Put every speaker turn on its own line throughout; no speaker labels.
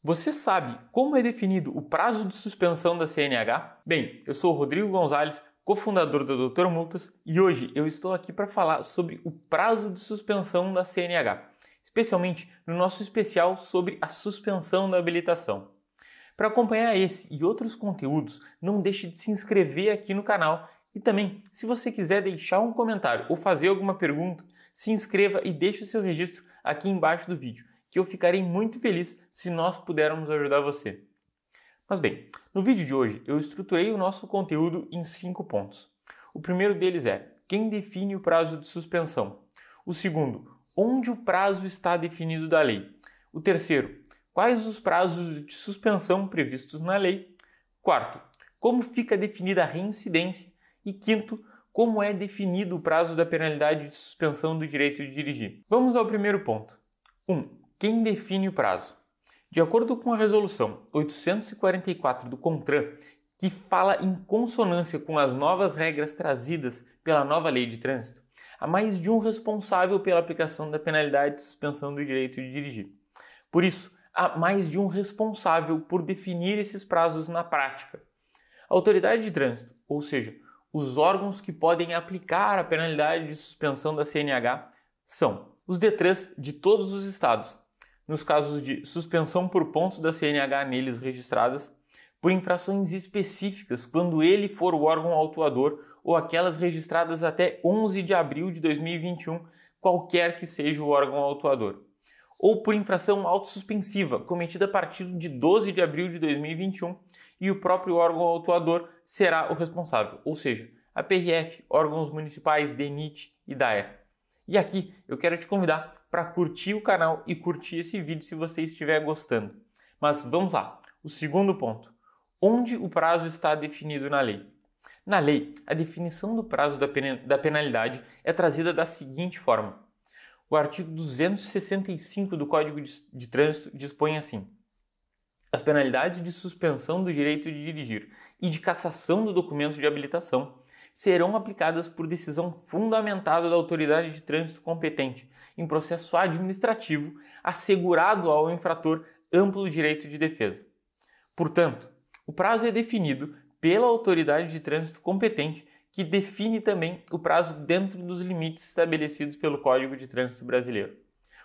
Você sabe como é definido o prazo de suspensão da CNH? Bem, eu sou o Rodrigo Gonzalez, cofundador da Doutor Multas, e hoje eu estou aqui para falar sobre o prazo de suspensão da CNH, especialmente no nosso especial sobre a suspensão da habilitação. Para acompanhar esse e outros conteúdos, não deixe de se inscrever aqui no canal e também, se você quiser deixar um comentário ou fazer alguma pergunta, se inscreva e deixe o seu registro aqui embaixo do vídeo que eu ficarei muito feliz se nós pudermos ajudar você. Mas bem, no vídeo de hoje eu estruturei o nosso conteúdo em cinco pontos. O primeiro deles é quem define o prazo de suspensão. O segundo, onde o prazo está definido da lei. O terceiro, quais os prazos de suspensão previstos na lei. Quarto, como fica definida a reincidência. E quinto, como é definido o prazo da penalidade de suspensão do direito de dirigir. Vamos ao primeiro ponto. 1. Um, quem define o prazo? De acordo com a resolução 844 do CONTRAN, que fala em consonância com as novas regras trazidas pela nova lei de trânsito, há mais de um responsável pela aplicação da penalidade de suspensão do direito de dirigir. Por isso, há mais de um responsável por definir esses prazos na prática. A autoridade de trânsito, ou seja, os órgãos que podem aplicar a penalidade de suspensão da CNH, são os DETRANs de todos os estados, nos casos de suspensão por pontos da CNH neles registradas, por infrações específicas quando ele for o órgão autuador ou aquelas registradas até 11 de abril de 2021, qualquer que seja o órgão autuador, ou por infração autossuspensiva cometida a partir de 12 de abril de 2021 e o próprio órgão autuador será o responsável, ou seja, a PRF, órgãos municipais, DENIT e DAER. E aqui eu quero te convidar para curtir o canal e curtir esse vídeo se você estiver gostando. Mas vamos lá. O segundo ponto. Onde o prazo está definido na lei? Na lei, a definição do prazo da penalidade é trazida da seguinte forma: o artigo 265 do Código de Trânsito dispõe assim: as penalidades de suspensão do direito de dirigir e de cassação do documento de habilitação serão aplicadas por decisão fundamentada da autoridade de trânsito competente, em processo administrativo, assegurado ao infrator amplo direito de defesa. Portanto, o prazo é definido pela autoridade de trânsito competente, que define também o prazo dentro dos limites estabelecidos pelo Código de Trânsito Brasileiro.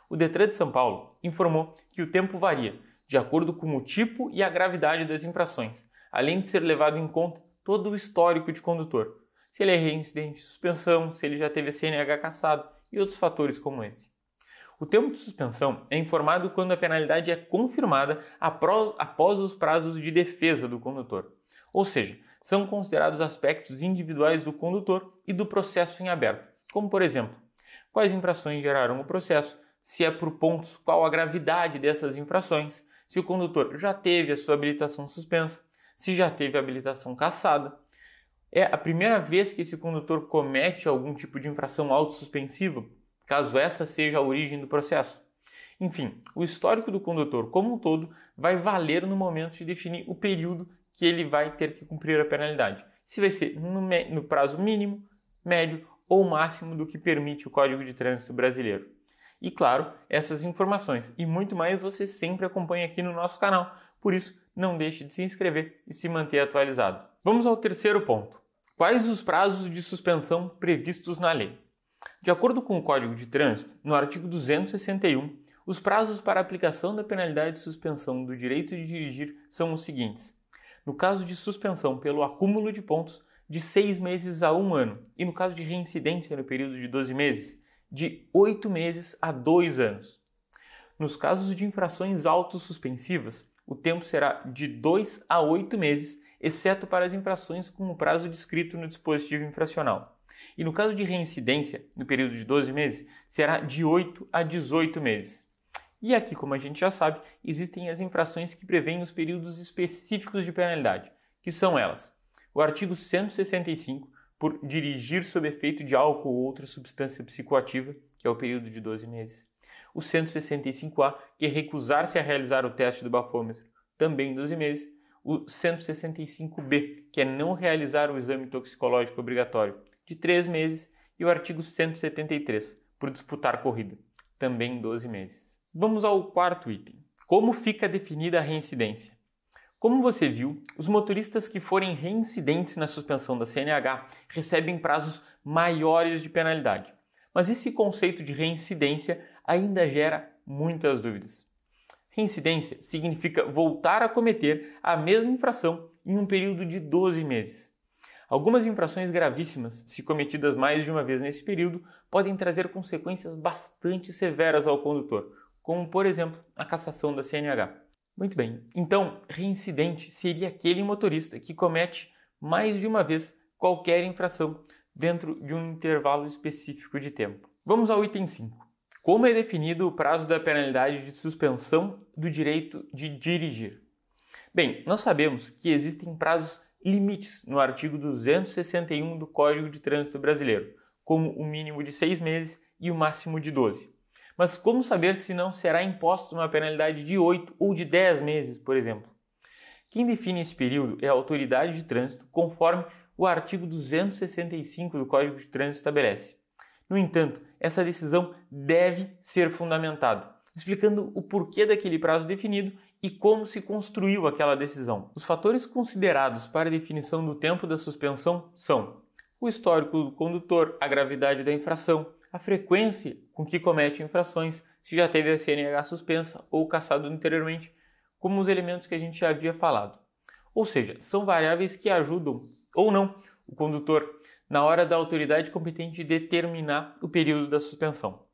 O Detran de São Paulo informou que o tempo varia de acordo com o tipo e a gravidade das infrações, além de ser levado em conta todo o histórico de condutor, se ele é reincidente de suspensão, se ele já teve a CNH cassado e outros fatores como esse. O tempo de suspensão é informado quando a penalidade é confirmada após os prazos de defesa do condutor, ou seja, são considerados aspectos individuais do condutor e do processo em aberto, como por exemplo, quais infrações geraram o processo, se é por pontos, qual a gravidade dessas infrações, se o condutor já teve a sua habilitação suspensa, se já teve a habilitação cassada, é a primeira vez que esse condutor comete algum tipo de infração autossuspensiva, caso essa seja a origem do processo. Enfim, o histórico do condutor como um todo vai valer no momento de definir o período que ele vai ter que cumprir a penalidade. Se vai ser no, no prazo mínimo, médio ou máximo do que permite o Código de Trânsito Brasileiro. E claro, essas informações e muito mais você sempre acompanha aqui no nosso canal. Por isso, não deixe de se inscrever e se manter atualizado. Vamos ao terceiro ponto. Quais os prazos de suspensão previstos na lei? De acordo com o Código de Trânsito, no artigo 261, os prazos para aplicação da penalidade de suspensão do direito de dirigir são os seguintes: no caso de suspensão pelo acúmulo de pontos, de seis meses a um ano, e no caso de reincidência no período de 12 meses, de oito meses a dois anos. Nos casos de infrações autossuspensivas, o tempo será de dois a oito meses exceto para as infrações com o prazo descrito no dispositivo infracional. E no caso de reincidência, no período de 12 meses, será de 8 a 18 meses. E aqui, como a gente já sabe, existem as infrações que prevêem os períodos específicos de penalidade, que são elas: o artigo 165, por dirigir sob efeito de álcool ou outra substância psicoativa, que é o período de 12 meses. O 165A, que é recusar-se a realizar o teste do bafômetro, também 12 meses o 165B, que é não realizar o exame toxicológico obrigatório de 3 meses, e o artigo 173, por disputar corrida, também 12 meses. Vamos ao quarto item. Como fica definida a reincidência? Como você viu, os motoristas que forem reincidentes na suspensão da CNH recebem prazos maiores de penalidade. Mas esse conceito de reincidência ainda gera muitas dúvidas. Reincidência significa voltar a cometer a mesma infração em um período de 12 meses. Algumas infrações gravíssimas, se cometidas mais de uma vez nesse período, podem trazer consequências bastante severas ao condutor, como, por exemplo, a cassação da CNH. Muito bem, então, reincidente seria aquele motorista que comete mais de uma vez qualquer infração dentro de um intervalo específico de tempo. Vamos ao item 5. Como é definido o prazo da penalidade de suspensão do direito de dirigir? Bem, nós sabemos que existem prazos limites no artigo 261 do Código de Trânsito Brasileiro, como o um mínimo de seis meses e o um máximo de 12. Mas como saber se não será imposto uma penalidade de 8 ou de 10 meses, por exemplo? Quem define esse período é a autoridade de trânsito, conforme o artigo 265 do Código de Trânsito estabelece. No entanto, essa decisão deve ser fundamentada, explicando o porquê daquele prazo definido e como se construiu aquela decisão. Os fatores considerados para a definição do tempo da suspensão são o histórico do condutor, a gravidade da infração, a frequência com que comete infrações, se já teve a CNH suspensa ou caçado anteriormente, como os elementos que a gente já havia falado. Ou seja, são variáveis que ajudam ou não o condutor na hora da autoridade competente determinar o período da suspensão.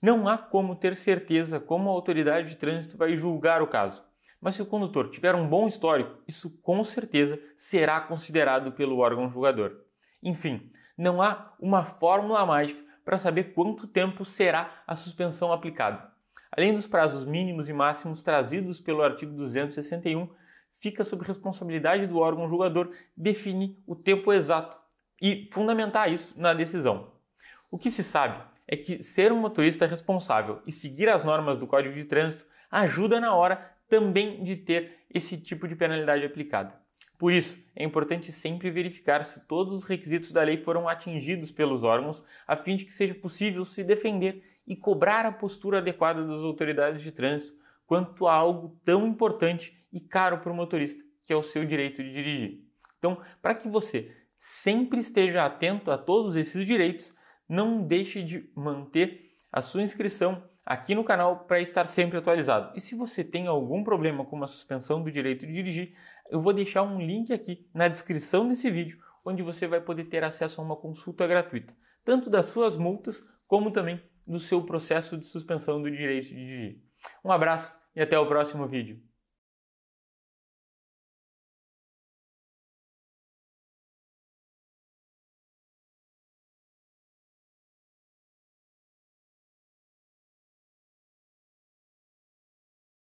Não há como ter certeza como a autoridade de trânsito vai julgar o caso, mas se o condutor tiver um bom histórico, isso com certeza será considerado pelo órgão julgador. Enfim, não há uma fórmula mágica para saber quanto tempo será a suspensão aplicada. Além dos prazos mínimos e máximos trazidos pelo artigo 261, fica sob responsabilidade do órgão julgador definir o tempo exato e fundamentar isso na decisão. O que se sabe é que ser um motorista responsável e seguir as normas do Código de Trânsito ajuda na hora também de ter esse tipo de penalidade aplicada. Por isso, é importante sempre verificar se todos os requisitos da lei foram atingidos pelos órgãos, a fim de que seja possível se defender e cobrar a postura adequada das autoridades de trânsito quanto a algo tão importante e caro para o motorista, que é o seu direito de dirigir. Então, para que você sempre esteja atento a todos esses direitos, não deixe de manter a sua inscrição aqui no canal para estar sempre atualizado. E se você tem algum problema com uma suspensão do direito de dirigir, eu vou deixar um link aqui na descrição desse vídeo, onde você vai poder ter acesso a uma consulta gratuita, tanto das suas multas como também do seu processo de suspensão do direito de dirigir. Um abraço e até o próximo vídeo.